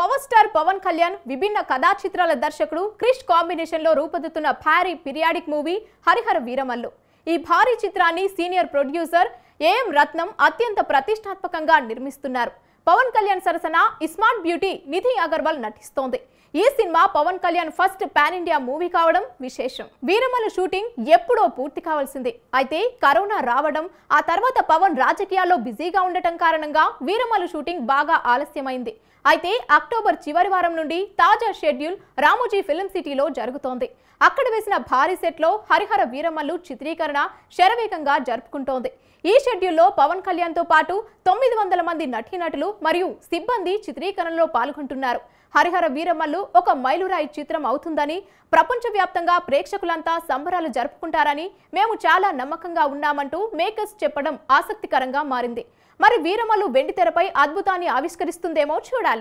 power star Pawan Kalyan విభిన్న కథా చిత్రాల దర్శకుడు క్రిష్ కాంబినేషన్లో రూపొందుతున్న భారీ పిరియాడిక్ మూవీ హరిహర వీరమల్లు ఈ భారీ చిత్రాన్ని సీనియర్ ప్రొడ్యూసర్ ఏఎం రత్నం అత్యంత ప్రతిష్టాత్మకంగా నిర్మిస్తున్నారు పవన్ కళ్యాణ్ సరసన ఇస్మార్ట్ బ్యూటీ నిధి అగర్వాల్ నటిస్తోంది ఈ సినిమా Pawan Kalyan first pan India movie కావడం విశేషం వీరమల షూటింగ్ ఎప్పుడో పూర్తి కావాల్సింది అయితే కరోనా రావడం ఆ తర్వాత పవన్ రాజకీయాల్లో బిజీగా ఉండటం కారణంగా వీరమల షూటింగ్ బాగా ఆలస్యమైంది అయితే అక్టోబర్ చివరి వారం నుండి తాజా షెడ్యూల్ రామోజీ ఫిలిం సిటీలో జరుగుతోంది అక్కడ వేసిన భారీ సెట్లో హరిహర వీరమల్లు చిత్రీకరణ శరవేగంగా జరుపుకుంటోంది ఈ షెడ్యూల్లో పవన్ కళ్యాణ్తో పాటు తొమ్మిది వందల మంది నటీనటులు మరియు సిబ్బంది చిత్రీకరణలో పాల్గొంటున్నారు హరిహర వీరమ్మలు ఒక మైలురాయి చిత్రం అవుతుందని ప్రపంచవ్యాప్తంగా ప్రేక్షకులంతా సంబరాలు జరుపుకుంటారని మేము చాలా నమ్మకంగా ఉన్నామంటూ మేకర్స్ చెప్పడం ఆసక్తికరంగా మారింది మరి వెండి వెండితెరపై అద్భుతాన్ని ఆవిష్కరిస్తుందేమో చూడాలి